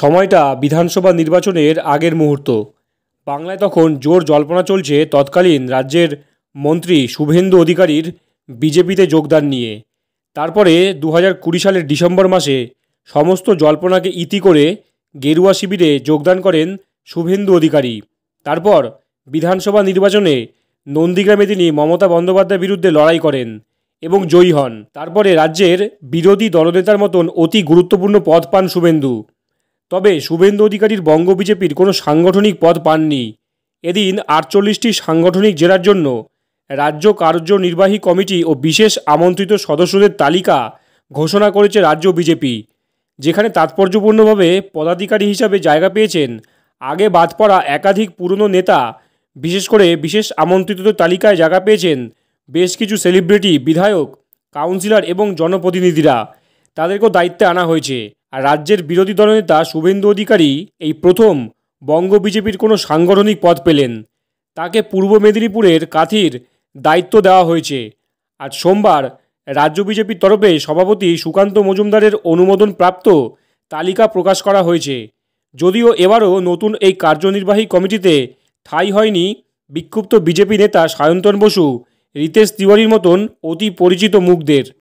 সময়টা বিধানসভা নির্বাচনের আগের মুহূর্ত বাংলায় তখন জোর জল্পনা চলছে তৎকালীন রাজ্যের মন্ত্রী শুভেন্দু অধিকারীর বিজেপিতে যোগদান নিয়ে তারপরে দু কুড়ি সালের ডিসেম্বর মাসে সমস্ত জল্পনাকে ইতি করে গেরুয়া শিবিরে যোগদান করেন শুভেন্দু অধিকারী তারপর বিধানসভা নির্বাচনে নন্দীগ্রামে তিনি মমতা বন্দ্যোপাধ্যায়ের বিরুদ্ধে লড়াই করেন এবং জয়ী হন তারপরে রাজ্যের বিরোধী দলনেতার মতন অতি গুরুত্বপূর্ণ পদ পান শুভেন্দু তবে শুভেন্দু অধিকারীর বঙ্গ বিজেপির কোনো সাংগঠনিক পদ পাননি এদিন আটচল্লিশটি সাংগঠনিক জেলার জন্য রাজ্য কার্যনির্বাহী কমিটি ও বিশেষ আমন্ত্রিত সদস্যদের তালিকা ঘোষণা করেছে রাজ্য বিজেপি যেখানে তাৎপর্যপূর্ণভাবে পদাধিকারী হিসাবে জায়গা পেয়েছেন আগে বাদ পড়া একাধিক পুরনো নেতা বিশেষ করে বিশেষ আমন্ত্রিতদের তালিকায় জায়গা পেয়েছেন বেশ কিছু সেলিব্রিটি বিধায়ক কাউন্সিলর এবং জনপ্রতিনিধিরা তাদেরকেও দায়িত্বে আনা হয়েছে আর রাজ্যের বিরোধী দলনেতা শুভেন্দু অধিকারী এই প্রথম বঙ্গ বিজেপির কোনো সাংগঠনিক পদ পেলেন তাকে পূর্ব মেদিনীপুরের কাথির দায়িত্ব দেওয়া হয়েছে আজ সোমবার রাজ্য বিজেপির তরফে সভাপতি সুকান্ত মজুমদারের অনুমোদন প্রাপ্ত তালিকা প্রকাশ করা হয়েছে যদিও এবারও নতুন এই কার্যনির্বাহী কমিটিতে ঠাঁই হয়নি বিক্ষুব্ধ বিজেপি নেতা সায়ন্তন বসু রিতেশ তিওয়ারির মতন অতি পরিচিত মুখদের